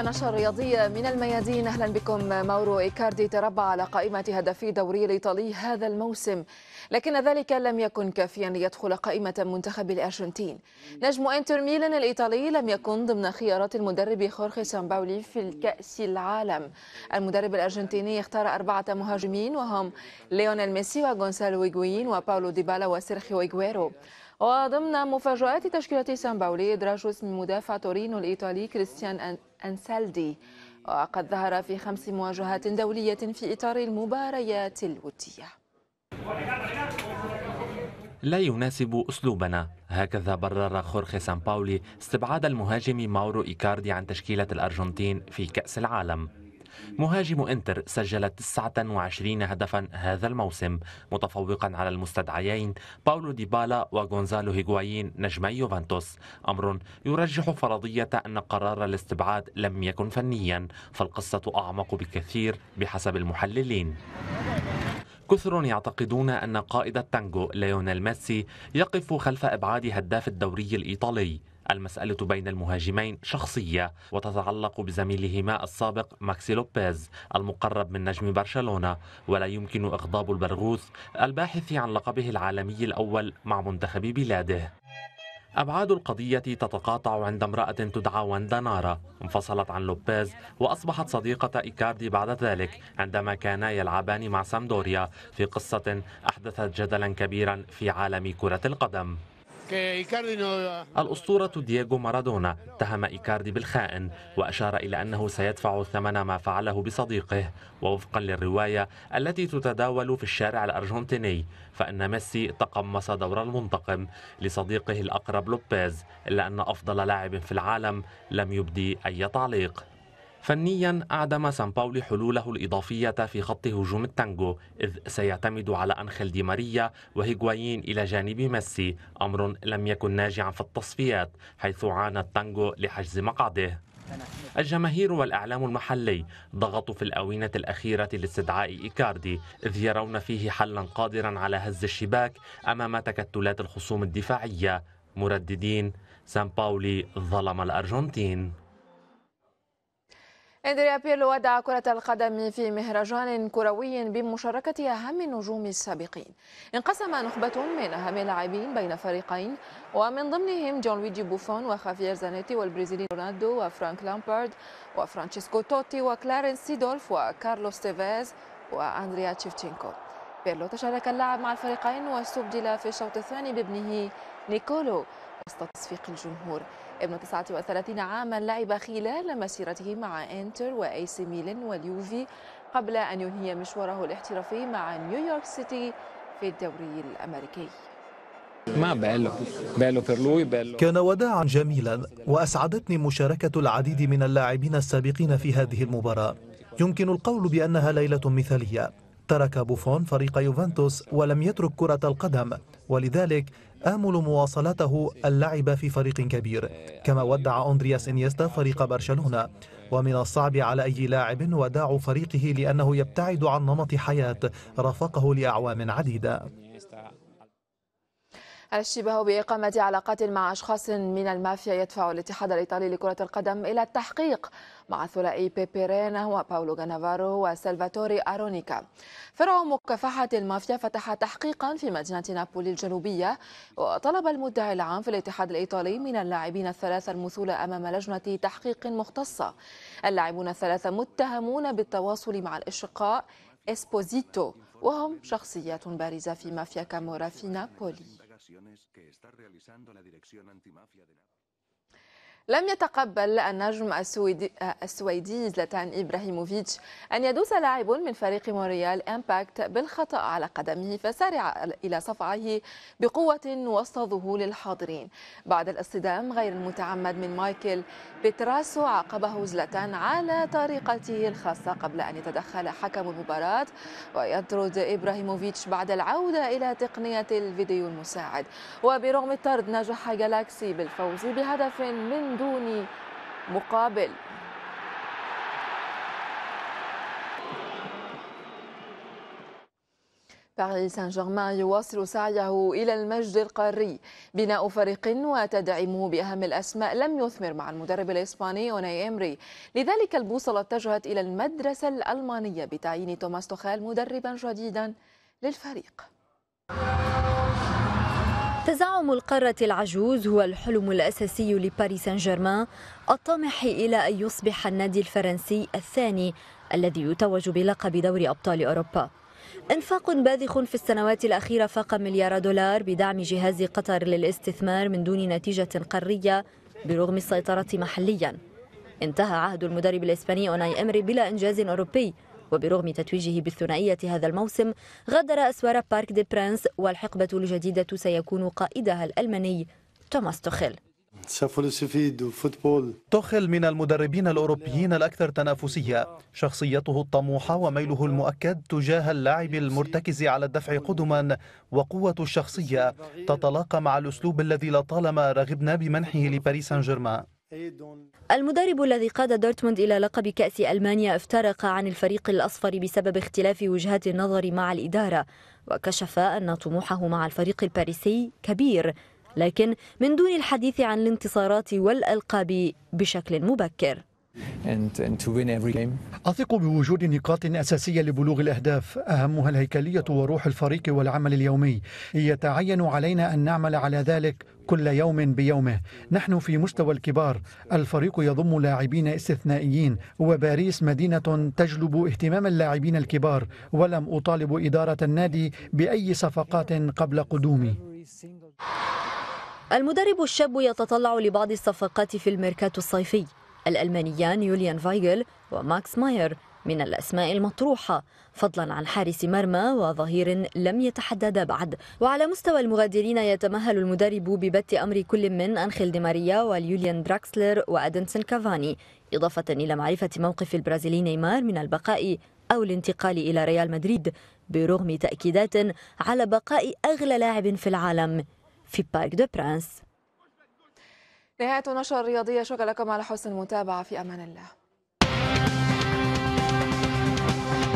النشرة الرياضية من الميادين أهلا بكم ماورو إيكاردي تربع على قائمة هدفي دوري الإيطالي هذا الموسم لكن ذلك لم يكن كافيا ليدخل قائمة منتخب الأرجنتين نجم إنتر ميلان الإيطالي لم يكن ضمن خيارات المدرب خورخي سامباولي في الكأس العالم المدرب الأرجنتيني اختار أربعة مهاجمين وهم ليونيل ميسي وغونسالو إيغوين وباولو ديبالا وسيرخيو إيغويرو وضمن مفاجآت تشكيلة سامباولي إدراج اسم مدافع تورينو الإيطالي كريستيان أنسالدي وقد ظهر في خمس مواجهات دولية في إطار المباريات الودية لا يناسب أسلوبنا هكذا برر خورخي سان باولي استبعاد المهاجم ماورو إيكاردي عن تشكيلة الأرجنتين في كأس العالم مهاجم انتر سجل 29 هدفا هذا الموسم متفوقا على المستدعيين باولو ديبالا وغونزالو هيغوايين نجمي يوفنتوس أمر يرجح فرضية أن قرار الاستبعاد لم يكن فنيا فالقصة أعمق بكثير بحسب المحللين كثر يعتقدون أن قائد التانجو ليونيل ميسي يقف خلف إبعاد هداف الدوري الإيطالي المسألة بين المهاجمين شخصية وتتعلق بزميلهما السابق ماكسي لوبيز المقرب من نجم برشلونة ولا يمكن إغضاب البرغوث الباحث عن لقبه العالمي الأول مع منتخب بلاده أبعاد القضية تتقاطع عند امرأة تدعى واندا نارا انفصلت عن لوبيز وأصبحت صديقة إيكاردي بعد ذلك عندما كانا يلعبان مع سامدوريا في قصة أحدثت جدلا كبيرا في عالم كرة القدم الأسطورة دييغو مارادونا اتهم إيكاردي بالخائن وأشار إلى أنه سيدفع ثمن ما فعله بصديقه ووفقا للرواية التي تتداول في الشارع الأرجنتيني فإن ميسي تقمص دور المنتقم لصديقه الأقرب لوبيز إلا أن أفضل لاعب في العالم لم يبدي أي تعليق فنيا أعدم سان باولي حلوله الإضافية في خط هجوم التانجو إذ سيعتمد على أنخيل دي ماريا وهيغوايين إلى جانب ميسي أمر لم يكن ناجعا في التصفيات حيث عانى التانجو لحجز مقعده الجماهير والإعلام المحلي ضغطوا في الآونة الأخيرة لاستدعاء إيكاردي إذ يرون فيه حلا قادرا على هز الشباك أمام تكتلات الخصوم الدفاعية مرددين سان باولي ظلم الأرجنتين اندريا بيرلو ودع كرة القدم في مهرجان كروي بمشاركة أهم النجوم السابقين انقسم نخبة من أهم اللاعبين بين فريقين ومن ضمنهم جون لويجي بوفون وخافير زانيتي والبرازيلي رونالدو وفرانك لامبارد وفرانشيسكو توتي وكلارنس سيدولف وكارلوس تيفيز وأندريا تشيفتشينكو بيرلو تشارك اللاعب مع الفريقين واستبدل في الشوط الثاني بابنه نيكولو وسط تصفيق الجمهور ابن 39 عاما لعب خلال مسيرته مع انتر واي سي ميلان واليوفي قبل أن ينهي مشواره الاحترافي مع نيويورك سيتي في الدوري الأمريكي كان وداعا جميلا وأسعدتني مشاركة العديد من اللاعبين السابقين في هذه المباراة يمكن القول بأنها ليلة مثالية ترك بوفون فريق يوفنتوس ولم يترك كرة القدم ولذلك آمل مواصلته اللعب في فريق كبير كما ودع أندرياس إنيستا فريق برشلونة ومن الصعب على أي لاعب وداع فريقه لأنه يبتعد عن نمط حياة رافقه لأعوام عديدة الشبه بإقامة علاقات مع أشخاص من المافيا يدفع الاتحاد الإيطالي لكرة القدم إلى التحقيق مع ثنائي بيبي رينا وباولو غانافارو وسلفاتوري أرونيكا فرع مكافحة المافيا فتح تحقيقا في مدينة نابولي الجنوبية وطلب المدعي العام في الاتحاد الإيطالي من اللاعبين الثلاثة المثول أمام لجنة تحقيق مختصة اللاعبون الثلاثة متهمون بالتواصل مع الأشقاء إسبوزيتو وهم شخصيات بارزة في مافيا كامورا في نابولي que está realizando la Dirección Antimafia de Navarra. لم يتقبل النجم السويدي, زلاتان إبراهيموفيتش أن يدوس لاعب من فريق مونريال إمباكت بالخطأ على قدمه فسارع إلى صفعه بقوة وسط ذهول الحاضرين بعد الاصطدام غير المتعمد من مايكل بيتراسو عاقبه زلاتان على طريقته الخاصة قبل أن يتدخل حكم المباراة ويطرد إبراهيموفيتش بعد العودة إلى تقنية الفيديو المساعد وبرغم الطرد نجح جالاكسي بالفوز بهدف من دون مقابل باريس سان جيرمان يواصل سعيه إلى المجد القاري بناء فريق وتدعيمه بأهم الأسماء لم يثمر مع المدرب الإسباني أوناي إمري لذلك البوصلة اتجهت إلى المدرسة الألمانية بتعيين توماس توخال مدربا جديدا للفريق تزعم القارة العجوز هو الحلم الأساسي لباريس سان جيرمان الطامح إلى أن يصبح النادي الفرنسي الثاني الذي يتوج بلقب دوري أبطال أوروبا إنفاق باذخ في السنوات الأخيرة فاق مليار دولار بدعم جهاز قطر للاستثمار من دون نتيجة قارية برغم السيطرة محليا انتهى عهد المدرب الإسباني أوناي إمري بلا إنجاز أوروبي وبرغم تتويجه بالثنائية هذا الموسم غادر أسوار بارك دي برانس والحقبة الجديدة سيكون قائدها الألماني توماس توخيل توخل من المدربين الأوروبيين الأكثر تنافسية شخصيته الطموحة وميله المؤكد تجاه اللاعب المرتكز على الدفع قدما وقوة الشخصية تتلاقى مع الأسلوب الذي لطالما رغبنا بمنحه لباريس سان جيرمان المدرب الذي قاد دورتموند إلى لقب كأس ألمانيا افترق عن الفريق الأصفر بسبب اختلاف وجهات النظر مع الإدارة وكشف أن طموحه مع الفريق الباريسي كبير لكن من دون الحديث عن الانتصارات والألقاب بشكل مبكر أثق بوجود نقاط أساسية لبلوغ الأهداف أهمها الهيكلية وروح الفريق والعمل اليومي يتعين علينا أن نعمل على ذلك كل يوم بيومه نحن في مستوى الكبار الفريق يضم لاعبين استثنائيين وباريس مدينة تجلب اهتمام اللاعبين الكبار ولم أطالب إدارة النادي بأي صفقات قبل قدومي المدرب الشاب يتطلع لبعض الصفقات في الميركاتو الصيفي الألمانيان يوليان فايغل وماكس ماير من الأسماء المطروحة فضلا عن حارس مرمى وظهير لم يتحدد بعد وعلى مستوى المغادرين يتمهل المدرب ببت أمر كل من أنخيل دي ماريا واليوليان دراكسلر وأدنسن كافاني إضافة إلى معرفة موقف البرازيلي نيمار من البقاء أو الانتقال إلى ريال مدريد برغم تأكيدات على بقاء أغلى لاعب في العالم في بارك دو برانس نهاية نشر رياضية شكرا لكم على حسن المتابعة في أمان الله Thank you.